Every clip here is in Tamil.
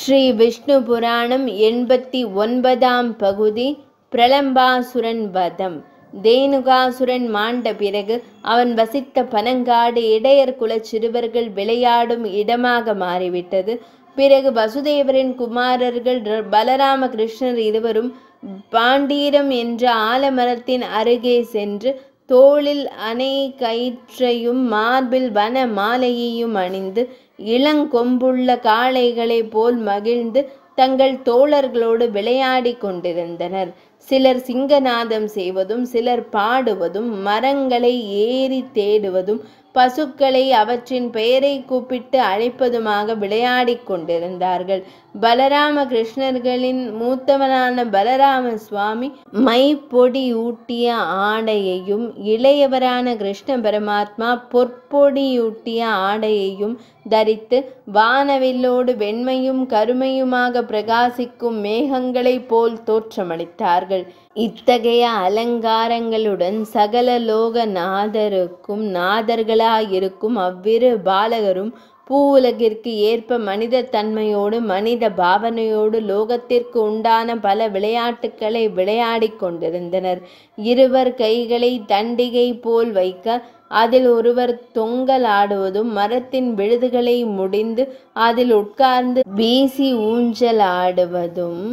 ஸ்ரீ விஷ்ணு புராணம் எண்பத்தி ஒன்பதாம் பகுதி பிரலம்பாசுரன் வதம் தேனுகாசுரன் மாண்ட பிறகு அவன் வசித்த பனங்காடு இடையர் குல சிறுவர்கள் விளையாடும் இடமாக மாறிவிட்டது பிறகு வசுதேவரின் குமாரர்கள் பலராம கிருஷ்ணர் இருவரும் பாண்டீரம் என்ற ஆலமரத்தின் அருகே சென்று தோளில் அணை கயிற்றையும் மார்பில் வன மாலையையும் அணிந்து இளங்கொம்புள்ள காளைகளைப் போல் மகிழ்ந்து தங்கள் தோழர்களோடு விளையாடி கொண்டிருந்தனர் சிலர் சிங்கநாதம் செய்வதும் சிலர் பாடுவதும் மரங்களை ஏறி தேடுவதும் பசுக்களை அவற்றின் பெயரை கூப்பிட்டு அழைப்பதுமாக விளையாடிக் கொண்டிருந்தார்கள் பலராம கிருஷ்ணர்களின் மூத்தவனான பலராம சுவாமி மை பொடி ஊட்டிய ஆடையையும் இளையவரான கிருஷ்ண பரமாத்மா பொற்பொடியூட்டிய ஆடையையும் தரித்து வானவில்லோடு வெண்மையும் கருமையுமாக பிரகாசிக்கும் மேகங்களைப் போல் தோற்றமளித்தார்கள் இத்தகைய அலங்காரங்களுடன் சகல லோக நாதருக்கும் நாதர்களாயிருக்கும் அவ்விரு பாலகரும் பூ உலகிற்கு ஏற்ப மனித தன்மையோடு மனித பாவனையோடு லோகத்திற்கு உண்டான பல விளையாட்டுக்களை விளையாடி கொண்டிருந்தனர் இருவர் கைகளை தண்டிகை போல் வைக்க அதில் ஒருவர் தொங்கல் ஆடுவதும் மரத்தின் விழுதுகளை முடிந்து அதில் உட்கார்ந்து வீசி ஆடுவதும்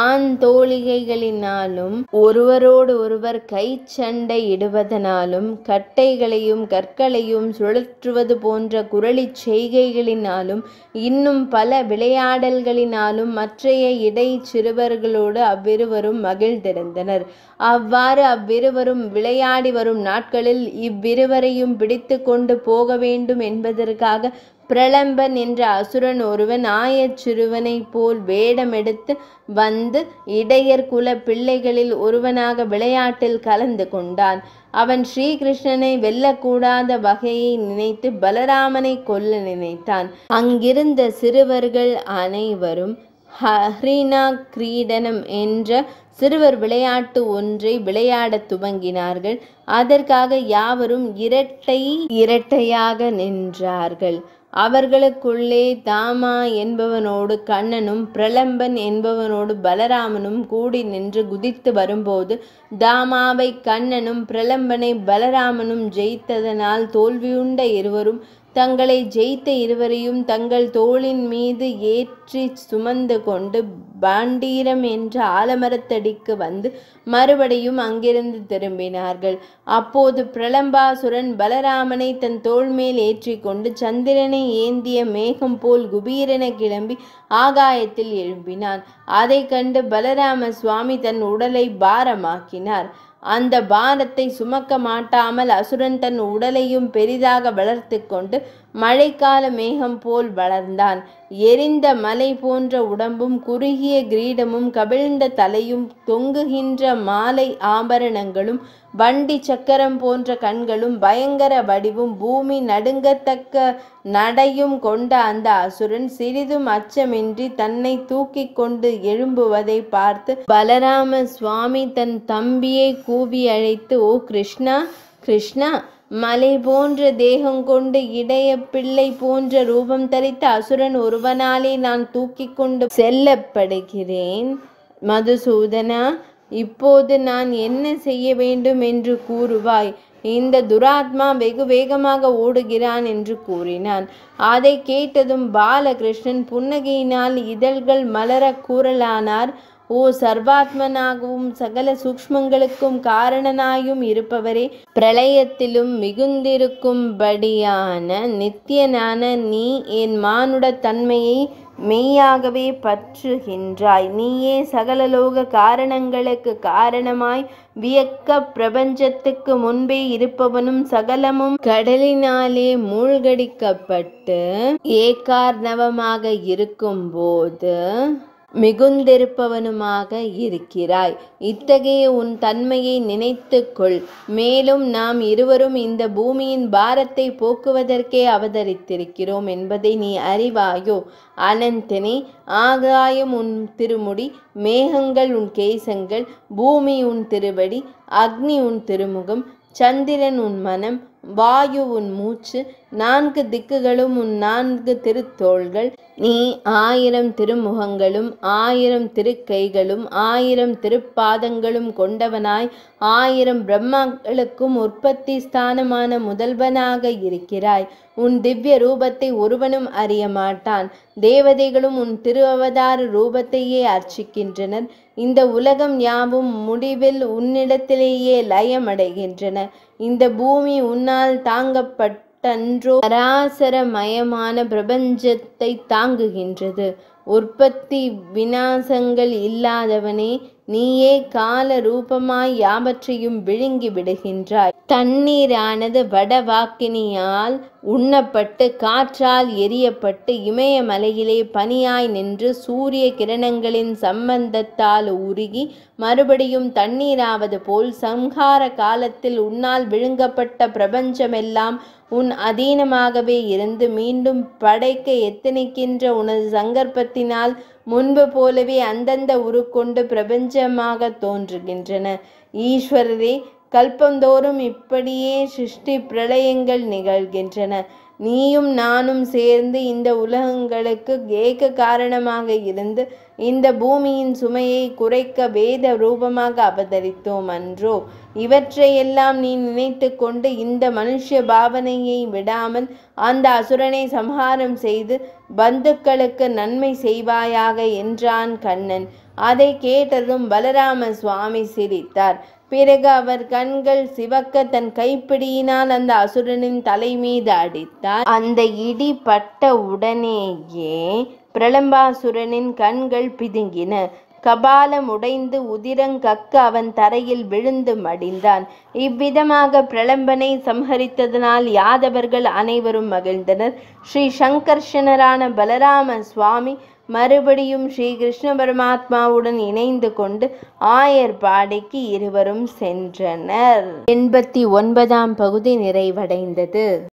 ஆண் தோழிகைகளினாலும் ஒருவரோடு ஒருவர் கை சண்டை இடுவதனாலும் கட்டைகளையும் கற்களையும் சுழற்றுவது போன்ற குரளி செய்கைகளினாலும் இன்னும் பல விளையாடல்களினாலும் மற்றைய இடை சிறுவர்களோடு அவ்விருவரும் மகிழ்ந்திருந்தனர் அவ்வாறு அவ்விருவரும் விளையாடி வரும் நாட்களில் இவ்விருவரையும் பிடித்து கொண்டு போக வேண்டும் என்பதற்காக பிரளம்பன் என்ற அசுரன் ஒருவன் ஆயச் சிறுவனைப் போல் வேடமெடுத்து வந்து இடையர் குல பிள்ளைகளில் ஒருவனாக விளையாட்டில் கலந்து கொண்டான் அவன் ஸ்ரீகிருஷ்ணனை வெல்லக்கூடாத வகையை நினைத்து பலராமனை கொல்ல நினைத்தான் அங்கிருந்த சிறுவர்கள் அனைவரும் ஹரினா கிரீடனம் என்ற சிறுவர் விளையாட்டு ஒன்றை விளையாடத் துவங்கினார்கள் அதற்காக யாவரும் இரட்டை இரட்டையாக நின்றார்கள் அவர்களுக்குள்ளே தாமா என்பவனோடு கண்ணனும் பிரலம்பன் என்பவனோடு பலராமனும் கூடி நின்று குதித்து வரும்போது தாமாவை கண்ணனும் பிரலம்பனை பலராமனும் ஜெயித்ததனால் தோல்வியுண்ட இருவரும் தங்களை ஜெயித்த இருவரையும் தங்கள் தோளின் மீது ஏற்றி சுமந்து கொண்டு பாண்டீரம் என்ற ஆலமரத்தடிக்கு வந்து மறுபடியும் அங்கிருந்து திரும்பினார்கள் அப்போது பிரளம்பாசுரன் பலராமனை தன் தோள் மேல் ஏற்றிக்கொண்டு சந்திரனை ஏந்திய மேகம் போல் குபீரென கிளம்பி ஆகாயத்தில் எழும்பினான் அதை கண்டு பலராம சுவாமி தன் உடலை பாரமாக்கினார் அந்த பாரத்தை சுமக்க மாட்டாமல் அசுரன் தன் உடலையும் பெரிதாக வளர்த்து கொண்டு மழைக்கால மேகம் போல் வளர்ந்தான் எரிந்த மலை போன்ற உடம்பும் குறுகிய கிரீடமும் கவிழ்ந்த தலையும் தொங்குகின்ற மாலை ஆபரணங்களும் வண்டி சக்கரம் போன்ற கண்களும் பயங்கர வடிவும் பூமி நடுங்கத்தக்க நடையும் கொண்ட அந்த அசுரன் சிறிதும் அச்சமின்றி தன்னை தூக்கி கொண்டு எழும்புவதை பார்த்து பலராம சுவாமி தன் தம்பியை கூவி அழைத்து ஓ கிருஷ்ணா கிருஷ்ணா மலை போன்ற தேகம் கொண்டு இடைய பிள்ளை போன்ற ரூபம் தரித்த அசுரன் ஒருவனாலே நான் தூக்கி கொண்டு செல்லப்படுகிறேன் மதுசூதனா இப்போது நான் என்ன செய்ய வேண்டும் என்று கூறுவாய் இந்த துராத்மா வெகு வேகமாக ஓடுகிறான் என்று கூறினான் அதை கேட்டதும் பாலகிருஷ்ணன் புன்னகையினால் இதழ்கள் மலர கூறலானார் ஓ சர்வாத்மனாகவும் சகல சூக்மங்களுக்கும் காரணனாயும் இருப்பவரே பிரளயத்திலும் மிகுந்திருக்கும்படியான நித்தியனான நீ என் மானுட தன்மையை மெய்யாகவே பற்றுகின்றாய் நீயே சகலலோக காரணங்களுக்கு காரணமாய் வியக்க பிரபஞ்சத்துக்கு முன்பே இருப்பவனும் சகலமும் கடலினாலே மூழ்கடிக்கப்பட்டு ஏகார்ணவமாக இருக்கும்போது மிகுந்திருப்பவனுமாக இருக்கிறாய் இத்தகைய உன் தன்மையை நினைத்துக்கொள் மேலும் நாம் இருவரும் இந்த பூமியின் பாரத்தை போக்குவதற்கே அவதரித்திருக்கிறோம் என்பதை நீ அறிவாயோ அனந்தனே ஆகாயம் உன் திருமுடி மேகங்கள் உன் கேசங்கள் பூமி உன் திருவடி அக்னி உன் திருமுகம் சந்திரன் உன் மனம் வாயு உன் மூச்சு நான்கு திக்குகளும் உன் நான்கு திருத்தோள்கள் நீ ஆயிரம் திருமுகங்களும் ஆயிரம் திருக்கைகளும் ஆயிரம் திருப்பாதங்களும் கொண்டவனாய் ஆயிரம் பிரம்மாக்களுக்கும் உற்பத்தி ஸ்தானமான முதல்வனாக இருக்கிறாய் உன் திவ்ய ரூபத்தை ஒருவனும் அறிய மாட்டான் தேவதைகளும் உன் திரு அவதார ரூபத்தையே அர்ச்சிக்கின்றனர் இந்த உலகம் யாவும் முடிவில் உன்னிடத்திலேயே லயமடைகின்றன இந்த பூமி உன்னால் தாங்கப்பட்டு தன்றோ பராசரமயமான பிரபஞ்சத்தை தாங்குகின்றது உற்பத்தி விநாசங்கள் இல்லாதவனே நீயே கால ரூபமாய் யாவற்றையும் விழுங்கி விடுகின்றாய் தண்ணீரானது வடவாக்கினியால் உண்ணப்பட்டு காற்றால் எரியப்பட்டு இமயமலையிலே பனியாய் நின்று சூரிய கிரணங்களின் சம்பந்தத்தால் உருகி மறுபடியும் தண்ணீராவது போல் சம்ஹார காலத்தில் உன்னால் விழுங்கப்பட்ட பிரபஞ்சமெல்லாம் உன் அதீனமாகவே இருந்து மீண்டும் படைக்க எத்தனிக்கின்ற உனது சங்கற்பத்தினால் முன்பு போலவே அந்தந்த உருக்கொண்டு பிரபஞ்சமாக தோன்றுகின்றன ஈஸ்வரரே கல்பந்தோறும் இப்படியே சிருஷ்டி பிரளயங்கள் நிகழ்கின்றன நீயும் நானும் சேர்ந்து இந்த உலகங்களுக்கு ஏக காரணமாக இருந்து இந்த பூமியின் சுமையை குறைக்க வேத ரூபமாக அவதரித்தோம் அன்றோ இவற்றையெல்லாம் நீ நினைத்து கொண்டு இந்த மனுஷ பாவனையை விடாமல் அந்த அசுரனை சம்ஹாரம் செய்து பந்துக்களுக்கு நன்மை செய்வாயாக என்றான் கண்ணன் அதை கேட்டதும் பலராம சுவாமி சிரித்தார் பிறகு அவர் கண்கள் சிவக்க தன் கைப்பிடியினால் அந்த அசுரனின் தலை மீது அடித்தார் அந்த இடி பட்ட உடனேயே பிரளம்பாசுரனின் கண்கள் பிதுங்கின கபாலம் உடைந்து கக்க அவன் தரையில் விழுந்து மடிந்தான் இவ்விதமாக பிரளம்பனை சம்ஹரித்ததனால் யாதவர்கள் அனைவரும் மகிழ்ந்தனர் ஸ்ரீ சங்கர்ஷனரான பலராம சுவாமி மறுபடியும் ஸ்ரீ கிருஷ்ண பரமாத்மாவுடன் இணைந்து கொண்டு ஆயர் பாடைக்கு இருவரும் சென்றனர் எண்பத்தி ஒன்பதாம் பகுதி நிறைவடைந்தது